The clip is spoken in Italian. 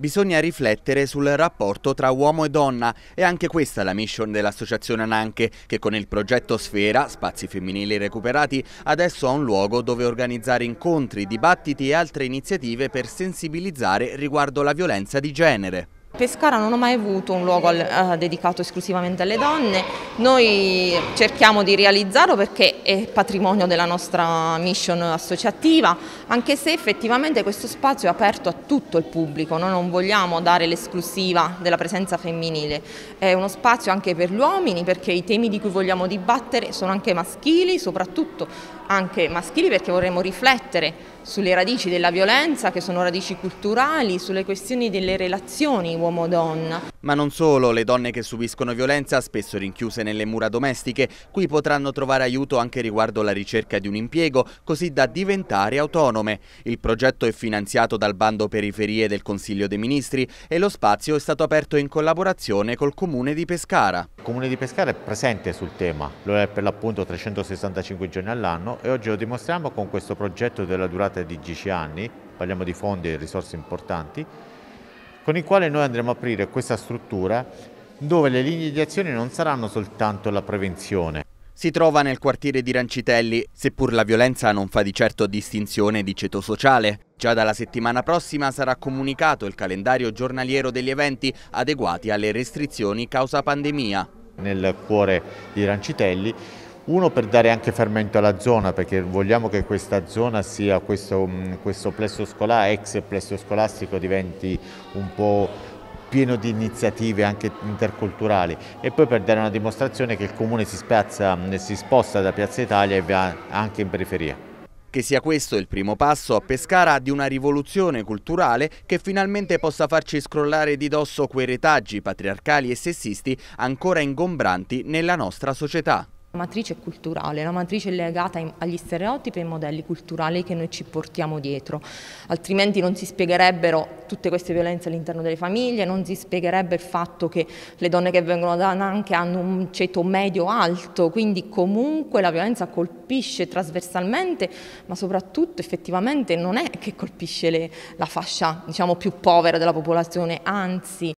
Bisogna riflettere sul rapporto tra uomo e donna e anche questa è la mission dell'associazione Ananche che con il progetto Sfera, spazi femminili recuperati, adesso ha un luogo dove organizzare incontri, dibattiti e altre iniziative per sensibilizzare riguardo la violenza di genere. Pescara non ha mai avuto un luogo al, uh, dedicato esclusivamente alle donne, noi cerchiamo di realizzarlo perché è patrimonio della nostra mission associativa, anche se effettivamente questo spazio è aperto a tutto il pubblico, noi non vogliamo dare l'esclusiva della presenza femminile, è uno spazio anche per gli uomini perché i temi di cui vogliamo dibattere sono anche maschili, soprattutto anche maschili perché vorremmo riflettere sulle radici della violenza che sono radici culturali, sulle questioni delle relazioni uomo-donna. Ma non solo, le donne che subiscono violenza, spesso rinchiuse nelle mura domestiche, qui potranno trovare aiuto anche riguardo la ricerca di un impiego, così da diventare autonome. Il progetto è finanziato dal bando periferie del Consiglio dei Ministri e lo spazio è stato aperto in collaborazione col Comune di Pescara. Il Comune di Pescara è presente sul tema, lo è per l'appunto 365 giorni all'anno e oggi lo dimostriamo con questo progetto della durata di 10 anni, parliamo di fondi e risorse importanti, con il quale noi andremo a aprire questa struttura dove le linee di azione non saranno soltanto la prevenzione. Si trova nel quartiere di Rancitelli, seppur la violenza non fa di certo distinzione di ceto sociale. Già dalla settimana prossima sarà comunicato il calendario giornaliero degli eventi adeguati alle restrizioni causa pandemia. Nel cuore di Rancitelli uno per dare anche fermento alla zona, perché vogliamo che questa zona sia, questo, mm, questo plesso scolare, ex plesso scolastico, diventi un po' pieno di iniziative anche interculturali e poi per dare una dimostrazione che il comune si, spazza, mm, si sposta da Piazza Italia e va anche in periferia. Che sia questo il primo passo a Pescara di una rivoluzione culturale che finalmente possa farci scrollare di dosso quei retaggi patriarcali e sessisti ancora ingombranti nella nostra società. La matrice è culturale, la matrice è legata agli stereotipi e ai modelli culturali che noi ci portiamo dietro, altrimenti non si spiegherebbero tutte queste violenze all'interno delle famiglie, non si spiegherebbe il fatto che le donne che vengono da Nanche hanno un ceto medio alto, quindi comunque la violenza colpisce trasversalmente, ma soprattutto effettivamente non è che colpisce le, la fascia diciamo, più povera della popolazione, anzi